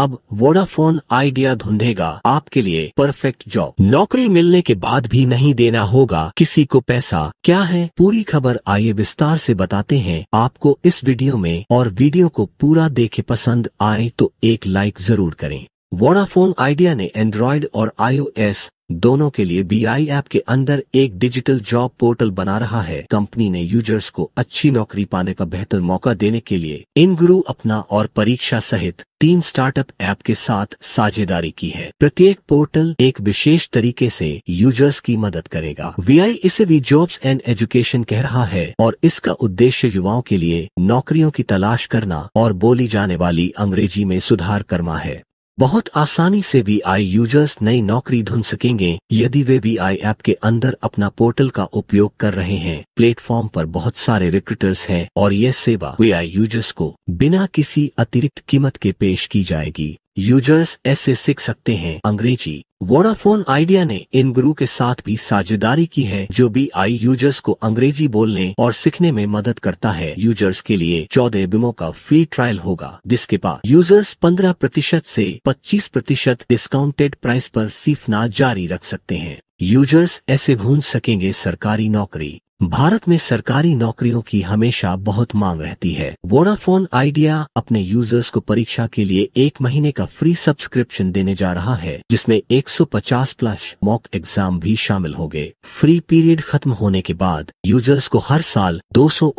अब Vodafone idea ढूंढेगा आपके लिए परफेक्ट जॉब नौकरी मिलने के बाद भी नहीं देना होगा किसी को पैसा क्या है पूरी खबर आइए विस्तार से बताते हैं आपको इस वीडियो में और वीडियो को पूरा देखे पसंद आए तो एक लाइक जरूर करें वोडाफोन आइडिया ने एंड्रॉइड और आईओएस दोनों के लिए बीआई ऐप के अंदर एक डिजिटल जॉब पोर्टल बना रहा है कंपनी ने यूजर्स को अच्छी नौकरी पाने का बेहतर मौका देने के लिए इन गुरु अपना और परीक्षा सहित तीन स्टार्टअप ऐप के साथ साझेदारी की है प्रत्येक पोर्टल एक विशेष तरीके से यूजर्स की मदद करेगा वीआई इसे भी जॉब्स एंड एजुकेशन कह रहा है और इसका उद्देश्य युवाओं के लिए नौकरियों की तलाश करना और बोली जाने वाली अंग्रेजी में सुधार करना है बहुत आसानी से वी आई यूजर्स नई नौकरी ढूंढ सकेंगे यदि वे वी आई ऐप के अंदर अपना पोर्टल का उपयोग कर रहे हैं प्लेटफॉर्म पर बहुत सारे रिक्रूटर्स हैं और यह सेवा वी आई यूजर्स को बिना किसी अतिरिक्त कीमत के पेश की जाएगी यूजर्स ऐसे सीख सकते हैं अंग्रेजी वोडाफोन आइडिया ने इन गुरु के साथ भी साझेदारी की है जो बी आई यूजर्स को अंग्रेजी बोलने और सीखने में मदद करता है यूजर्स के लिए चौदह बिमो का फ्री ट्रायल होगा जिसके बाद यूजर्स पंद्रह प्रतिशत से पच्चीस प्रतिशत डिस्काउंटेड प्राइस पर सीखना जारी रख सकते हैं यूजर्स ऐसे भून सकेंगे सरकारी नौकरी भारत में सरकारी नौकरियों की हमेशा बहुत मांग रहती है वोडाफोन आइडिया अपने यूजर्स को परीक्षा के लिए एक महीने का फ्री सब्सक्रिप्शन देने जा रहा है जिसमें 150 प्लस मॉक एग्जाम भी शामिल होंगे फ्री पीरियड खत्म होने के बाद यूजर्स को हर साल दो सौ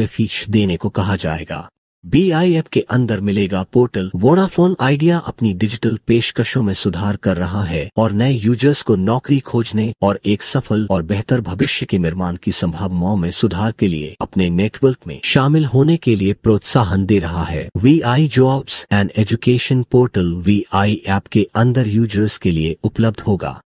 फीस देने को कहा जाएगा बीआईएफ के अंदर मिलेगा पोर्टल वोडाफोन आइडिया अपनी डिजिटल पेशकशों में सुधार कर रहा है और नए यूजर्स को नौकरी खोजने और एक सफल और बेहतर भविष्य के निर्माण की संभावनाओं में सुधार के लिए अपने नेटवर्क में शामिल होने के लिए प्रोत्साहन दे रहा है Vi jobs and education portal Vi app के अंदर यूजर्स के लिए उपलब्ध होगा